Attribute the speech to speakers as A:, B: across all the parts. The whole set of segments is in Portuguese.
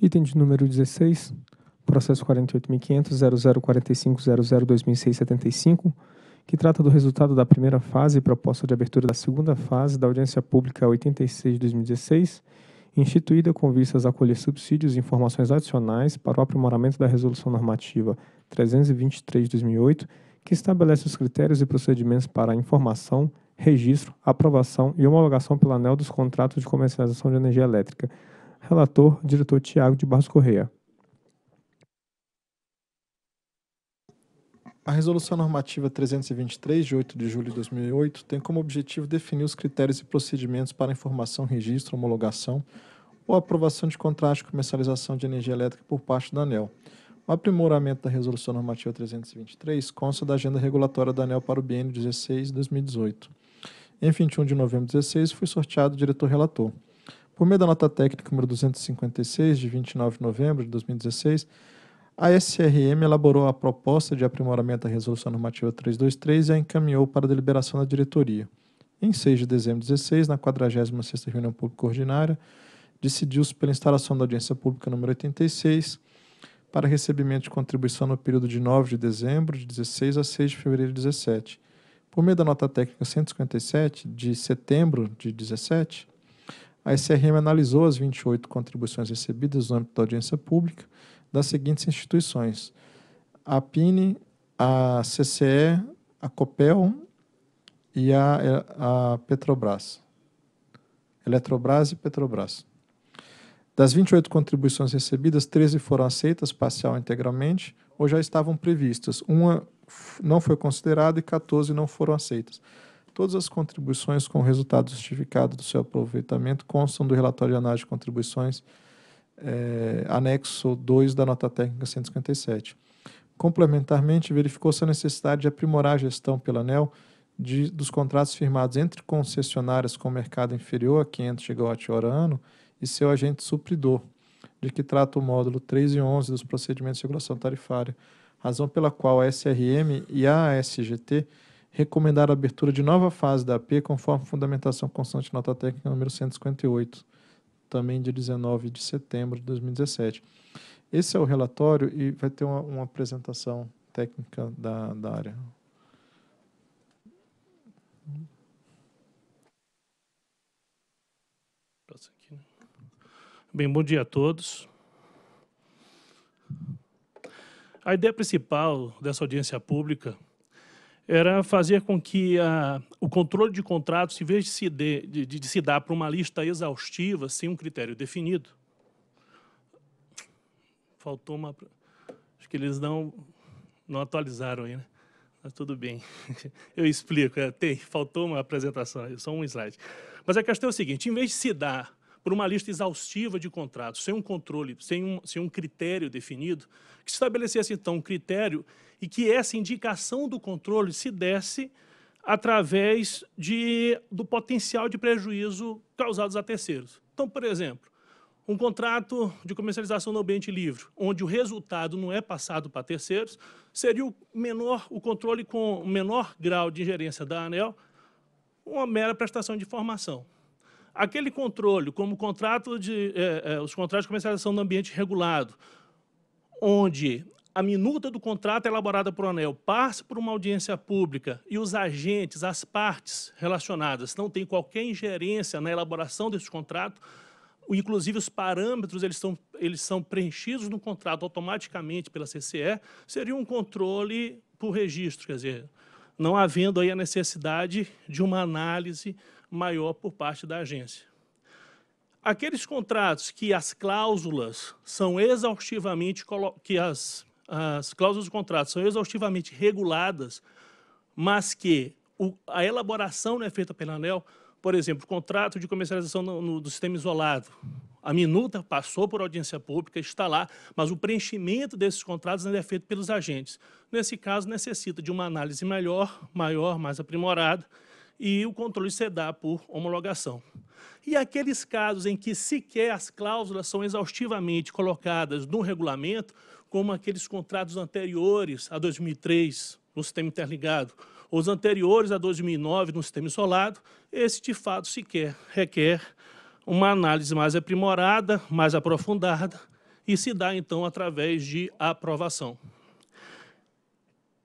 A: Item de número 16, processo 48.500.0045.002675, que trata do resultado da primeira fase e proposta de abertura da segunda fase da audiência pública 86-2016, instituída com vistas a acolher subsídios e informações adicionais para o aprimoramento da Resolução Normativa 323-2008, que estabelece os critérios e procedimentos para a informação, registro, aprovação e homologação pelo anel dos contratos de comercialização de energia elétrica, Relator,
B: diretor Tiago de Barros Correia.
A: A Resolução Normativa 323, de 8 de julho de 2008, tem como objetivo definir os critérios e procedimentos para informação, registro, homologação ou aprovação de contratos de comercialização de energia elétrica por parte da ANEL. O aprimoramento da Resolução Normativa 323 consta da Agenda Regulatória da ANEL para o biênio 16-2018. Em 21 de novembro de 2016 foi sorteado diretor-relator. Por meio da nota técnica número 256, de 29 de novembro de 2016, a SRM elaborou a proposta de aprimoramento da Resolução Normativa 323 e a encaminhou para a deliberação da diretoria. Em 6 de dezembro de 2016, na 46ª reunião pública ordinária, decidiu-se pela instalação da audiência pública número 86 para recebimento de contribuição no período de 9 de dezembro de 16 a 6 de fevereiro de 2017. Por meio da nota técnica 157 de setembro de 2017, a SRM analisou as 28 contribuições recebidas no âmbito da audiência pública das seguintes instituições: a PINE, a CCE, a COPEL e a, a Petrobras. Eletrobras e Petrobras. Das 28 contribuições recebidas, 13 foram aceitas parcial ou integralmente ou já estavam previstas. Uma não foi considerada e 14 não foram aceitas. Todas as contribuições com resultado justificado do seu aproveitamento constam do relatório de análise de contribuições, é, anexo 2 da nota técnica 157. Complementarmente, verificou-se a necessidade de aprimorar a gestão pela ANEL de, dos contratos firmados entre concessionárias com mercado inferior a 500 quilowatts/hora ano e seu agente supridor, de que trata o módulo 3 e 11 dos procedimentos de regulação tarifária, razão pela qual a SRM e a SGT recomendar a abertura de nova fase da AP conforme fundamentação constante nota técnica número 158, também de 19 de setembro de 2017. Esse é o relatório e vai ter uma, uma apresentação
C: técnica da, da área. Bem, bom dia a todos. A ideia principal dessa audiência pública era fazer com que a, ah, o controle de contratos, em vez de se, de, de, de se dar para uma lista exaustiva, sem um critério definido, faltou uma... Acho que eles não, não atualizaram aí, né? Mas tudo bem, eu explico. É, tem, faltou uma apresentação, só um slide. Mas a questão é o seguinte, em vez de se dar por uma lista exaustiva de contratos, sem um controle, sem um, sem um critério definido, que se estabelecesse, então, um critério e que essa indicação do controle se desse através de, do potencial de prejuízo causados a terceiros. Então, por exemplo, um contrato de comercialização no ambiente livre, onde o resultado não é passado para terceiros, seria o menor o controle com menor grau de ingerência da ANEL, uma mera prestação de informação. Aquele controle, como contrato de, eh, eh, os contratos de comercialização no ambiente regulado, onde a minuta do contrato é elaborada por ANEL passa por uma audiência pública e os agentes, as partes relacionadas, não têm qualquer ingerência na elaboração desse contrato, inclusive os parâmetros eles são, eles são preenchidos no contrato automaticamente pela CCE, seria um controle por registro, quer dizer, não havendo aí a necessidade de uma análise maior por parte da agência. Aqueles contratos que as cláusulas são exaustivamente que as as cláusulas do contrato são exaustivamente reguladas, mas que o, a elaboração não é feita pela ANEL, por exemplo, o contrato de comercialização no, no, do sistema isolado, a minuta passou por audiência pública, está lá, mas o preenchimento desses contratos ainda é feito pelos agentes. Nesse caso, necessita de uma análise melhor, maior, mais aprimorada, e o controle se dá por homologação. E aqueles casos em que sequer as cláusulas são exaustivamente colocadas no regulamento, como aqueles contratos anteriores a 2003 no sistema interligado, os anteriores a 2009 no sistema isolado, esse de fato sequer requer uma análise mais aprimorada, mais aprofundada, e se dá então através de aprovação.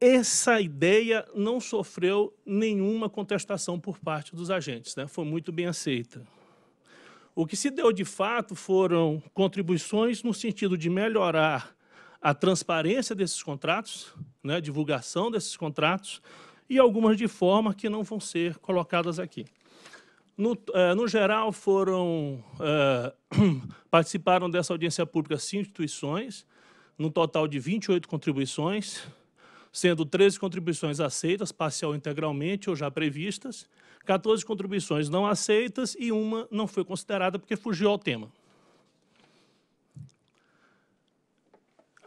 C: Essa ideia não sofreu nenhuma contestação por parte dos agentes, né? foi muito bem aceita. O que se deu de fato foram contribuições no sentido de melhorar a transparência desses contratos, né, a divulgação desses contratos e algumas de forma que não vão ser colocadas aqui. No, eh, no geral, foram eh, participaram dessa audiência pública cinco instituições, num total de 28 contribuições, sendo 13 contribuições aceitas, parcial ou integralmente ou já previstas, 14 contribuições não aceitas e uma não foi considerada porque fugiu ao tema.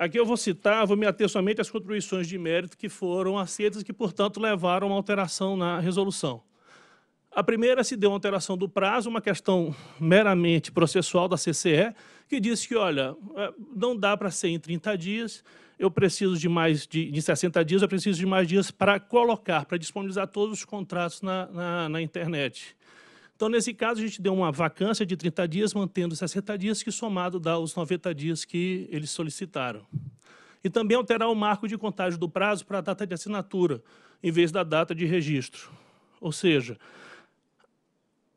C: Aqui eu vou citar, vou me ater somente às contribuições de mérito que foram aceitas e que, portanto, levaram a uma alteração na resolução. A primeira se deu uma alteração do prazo, uma questão meramente processual da CCE, que disse que, olha, é, não dá para ser em 30 dias, eu preciso de mais de, de 60 dias, eu preciso de mais dias para colocar, para disponibilizar todos os contratos na, na, na internet. Então, nesse caso, a gente deu uma vacância de 30 dias, mantendo 60 dias, que somado dá os 90 dias que eles solicitaram. E também alterar o marco de contágio do prazo para a data de assinatura, em vez da data de registro. Ou seja,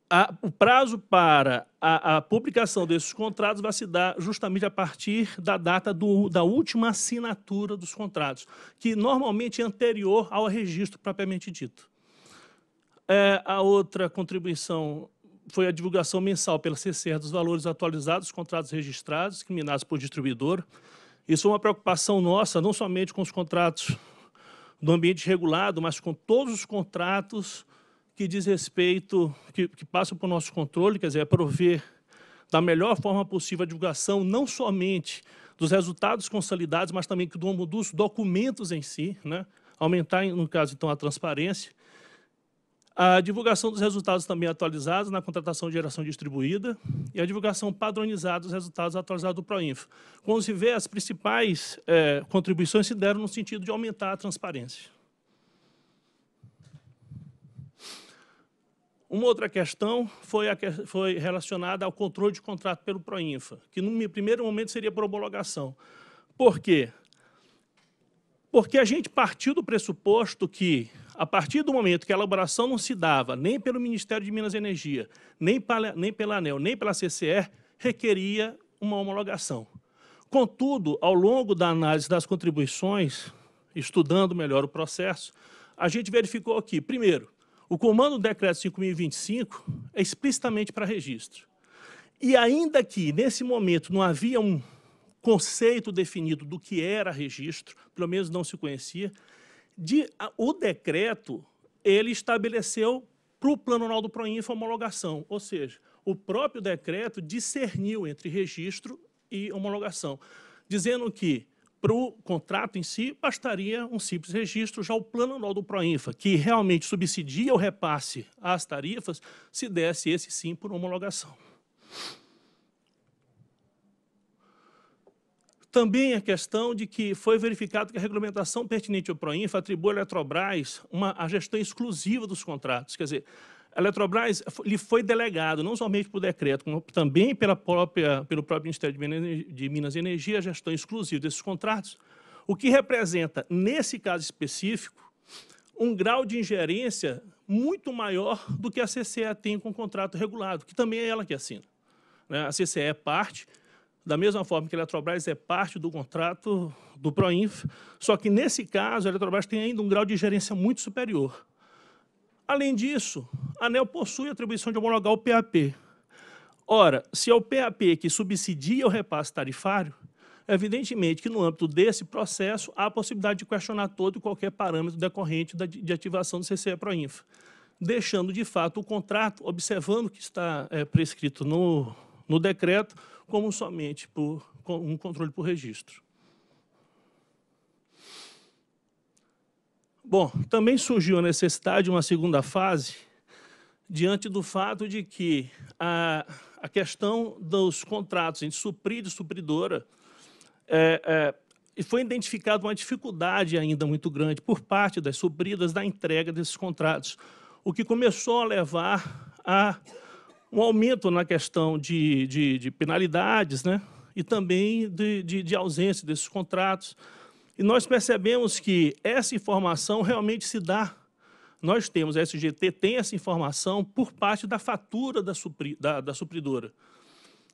C: a, o prazo para a, a, publicação desses contratos vai se dar justamente a partir da data do, da última assinatura dos contratos, que normalmente é anterior ao registro propriamente dito. É, a outra contribuição foi a divulgação mensal pela CCR dos valores atualizados dos contratos registrados, criminados por distribuidor. Isso é uma preocupação nossa, não somente com os contratos do ambiente regulado, mas com todos os contratos que diz respeito, que, que passam por nosso controle, quer dizer, é prover da melhor forma possível a divulgação, não somente dos resultados consolidados, mas também dos documentos em si, né? aumentar, no caso, então, a transparência. A divulgação dos resultados também atualizados na contratação de geração distribuída e a divulgação padronizada dos resultados atualizados do Proinfo. Como se vê, as principais é, contribuições se deram no sentido de aumentar a transparência. Uma outra questão foi, a, foi relacionada ao controle de contrato pelo Proinfa, que no primeiro momento seria por homologação. Por quê? Porque a gente partiu do pressuposto que a partir do momento que a elaboração não se dava nem pelo Ministério de Minas e Energia, nem, nem pela ANEL, nem pela CCE, requeria uma homologação. Contudo, ao longo da análise das contribuições, estudando melhor o processo, a gente verificou aqui, primeiro, o comando do decreto 5025 é explicitamente para registro. E ainda que, nesse momento, não havia um conceito definido do que era registro, pelo menos não se conhecia, de, a, o decreto, ele estabeleceu para o Plano Anual do Proinfa homologação, ou seja, o próprio decreto discerniu entre registro e homologação, dizendo que para o contrato em si, bastaria um simples registro. Já o plano anual do Proinfa, que realmente subsidia o repasse às tarifas, se desse esse sim por homologação. Também a é questão de que foi verificado que a regulamentação pertinente ao Proinfa atribui à Eletrobras uma, a gestão exclusiva dos contratos. Quer dizer, a Eletrobras lhe foi delegado, não somente por decreto, como também pela própria, pelo próprio Ministério de Minas e Energia, a gestão exclusiva desses contratos, o que representa, nesse caso específico, um grau de ingerência muito maior do que a CCE tem com o contrato regulado, que também é ela que assina. Né? A CCE é parte, da mesma forma que a Eletrobras é parte do contrato do Proinf, só que nesse caso a Eletrobras tem ainda um grau de gerência muito superior. Além disso, a ANEL possui atribuição de homologar o PAP. Ora, se é o PAP que subsidia o repasse tarifário, evidentemente que no âmbito desse processo há a possibilidade de questionar todo e qualquer parâmetro decorrente de ativação do CCE Proinf, deixando de fato o contrato, observando que está é, prescrito no no decreto como somente por um controle por registro. Bom, também surgiu a necessidade de uma segunda fase diante do fato de que a, a questão dos contratos entre suprido e supridora é, é, foi identificada uma dificuldade ainda muito grande por parte das supridas da entrega desses contratos, o que começou a levar a um aumento na questão de, de, de penalidades né? e também de, de, de ausência desses contratos. E nós percebemos que essa informação realmente se dá nós temos, a SGT tem essa informação por parte da fatura da, supri, da, da supridora.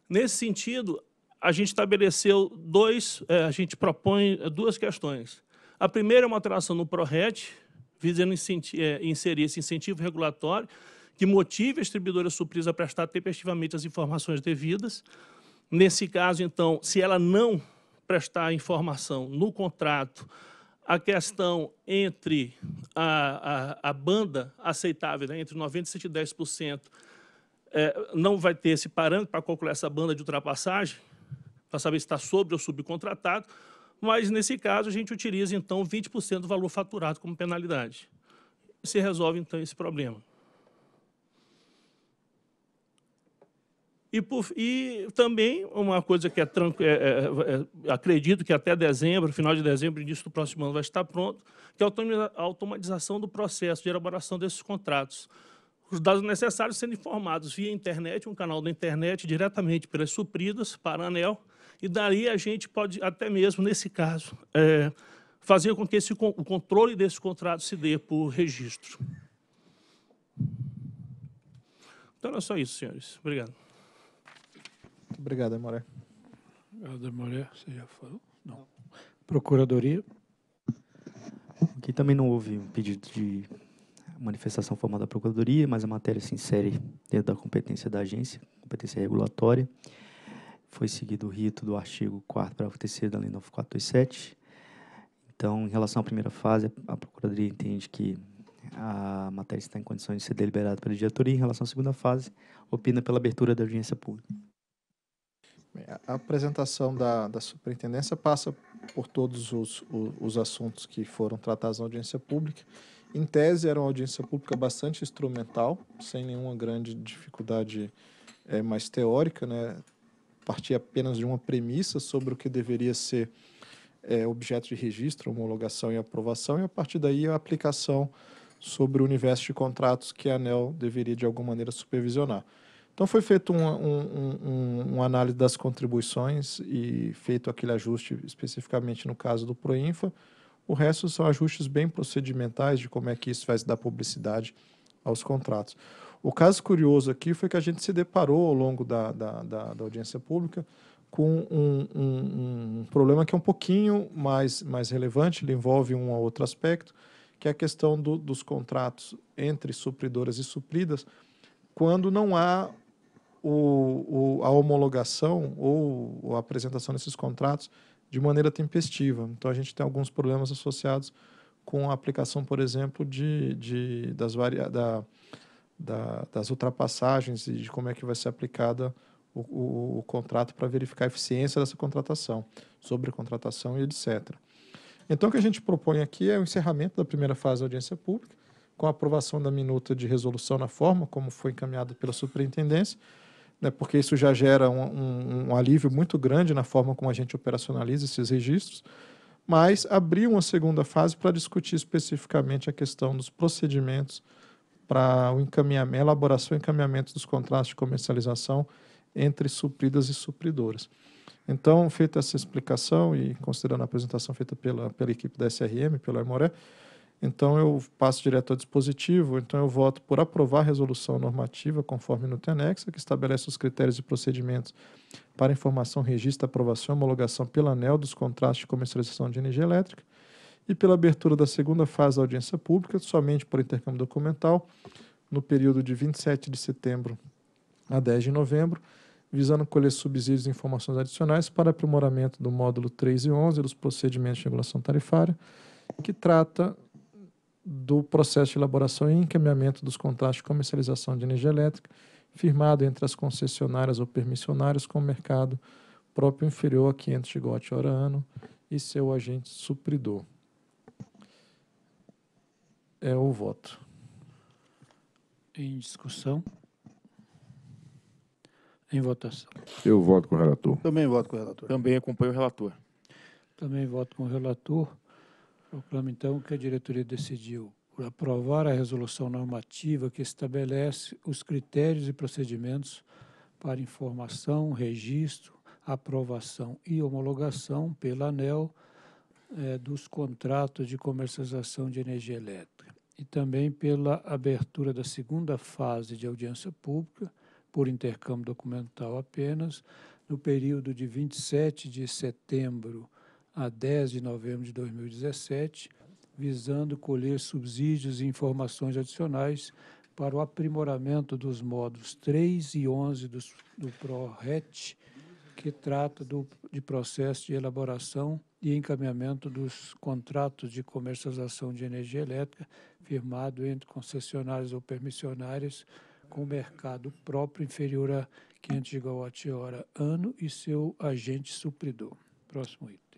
C: Nesse sentido, a gente estabeleceu dois, é, a gente propõe é, duas questões. A primeira é uma alteração no PRORET, visando é, inserir esse incentivo regulatório que motive a distribuidora surpresa a prestar tempestivamente as informações devidas. Nesse caso, então, se ela não prestar informação no contrato, a questão entre a, a, a banda aceitável, né, entre 90% e 110%, é, não vai ter esse parâmetro para calcular essa banda de ultrapassagem, para saber se está sobre ou subcontratado, mas nesse caso a gente utiliza então 20% do valor faturado como penalidade. Se resolve então esse problema. E, por, e também uma coisa que é é, é, é, é, acredito que até dezembro, final de dezembro, início do próximo ano vai estar pronto, que é a automatização do processo de elaboração desses contratos. Os dados necessários sendo informados via internet, um canal da internet, diretamente pelas supridas para a ANEL, e daí a gente pode, até mesmo nesse caso, é, fazer com que esse, o controle desse contrato se dê por registro. Então, é só isso, senhores. Obrigado. Obrigado, Amoré. Obrigado, Amoré. Você já falou? Não. Não.
A: Procuradoria. Aqui também não houve um pedido de manifestação formal da Procuradoria, mas a matéria se insere dentro da competência da agência, competência regulatória. Foi seguido o rito do artigo 4 parágrafo 3 da Lei 9427. Então, em relação à primeira fase, a Procuradoria entende que a matéria está em condições de ser deliberada pela diretoria. Em relação à segunda fase, opina pela abertura da audiência pública a apresentação da, da superintendência passa por todos os, os, os, assuntos que foram tratados na audiência pública. Em tese, era uma audiência pública bastante instrumental, sem nenhuma grande dificuldade é, mais teórica, né? partia apenas de uma premissa sobre o que deveria ser é, objeto de registro, homologação e aprovação, e a partir daí a aplicação sobre o universo de contratos que a ANEL deveria, de alguma maneira, supervisionar. Então foi feito um, um, um, um, análise das contribuições e feito aquele ajuste especificamente no caso do Proinfa. O resto são ajustes bem procedimentais de como é que isso vai se dar publicidade aos contratos. O caso curioso aqui foi que a gente se deparou ao longo da, da, da, da audiência pública com um, um, um, problema que é um pouquinho mais, mais relevante, ele envolve um ou outro aspecto, que é a questão do, dos contratos entre supridoras e supridas, quando não há o, o, a homologação ou a apresentação desses contratos de maneira tempestiva. Então, a gente tem alguns problemas associados com a aplicação, por exemplo, de, de das, varia, da, da, das ultrapassagens e de como é que vai ser aplicada o, o, o contrato para verificar a eficiência dessa contratação, sobre contratação e etc. Então, o que a gente propõe aqui é o encerramento da primeira fase da audiência pública, com a aprovação da minuta de resolução na forma como foi encaminhada pela superintendência, né, porque isso já gera um, um, um, alívio muito grande na forma como a gente operacionaliza esses registros, mas abrir uma segunda fase para discutir especificamente a questão dos procedimentos para o encaminhamento, elaboração e encaminhamento dos contratos de comercialização entre supridas e supridoras. Então, feita essa explicação e considerando a apresentação feita pela, pela equipe da SRM, pela Emoré, então eu passo direto ao dispositivo, então eu voto por aprovar a resolução normativa conforme no anexa, que estabelece os critérios e procedimentos para informação, registro, aprovação e homologação pela ANEL dos contratos de comercialização de energia elétrica e pela abertura da segunda fase da audiência pública, somente por intercâmbio documental, no período de 27 de setembro a 10 de novembro, visando colher subsídios e informações adicionais para aprimoramento do módulo 3 e 11 dos procedimentos de regulação tarifária, que trata do processo de elaboração e encaminhamento dos contratos de comercialização de energia elétrica, firmado entre as concessionárias ou permissionárias com o mercado próprio inferior a 500 gigawatt hora ano e seu agente supridor. É o voto. Em discussão?
B: Em votação. Eu voto com o relator. Também voto com o relator.
C: Também acompanho o relator.
B: Também voto com o relator. Proclamo, então, que a diretoria decidiu por aprovar a resolução normativa que estabelece os critérios e procedimentos para informação, registro, aprovação e homologação pela ANEL é, dos contratos de comercialização de energia elétrica e também pela abertura da segunda fase de audiência pública, por intercâmbio documental apenas, no período de 27 de setembro a 10 de novembro de 2017, visando colher subsídios e informações adicionais para o aprimoramento dos módulos 3 e 11 do, do PRORET, que trata do, de processo de elaboração e encaminhamento dos contratos de comercialização de energia elétrica firmado entre concessionárias ou permissionárias com mercado próprio inferior a 500 GWh ano e seu agente supridor. Próximo item.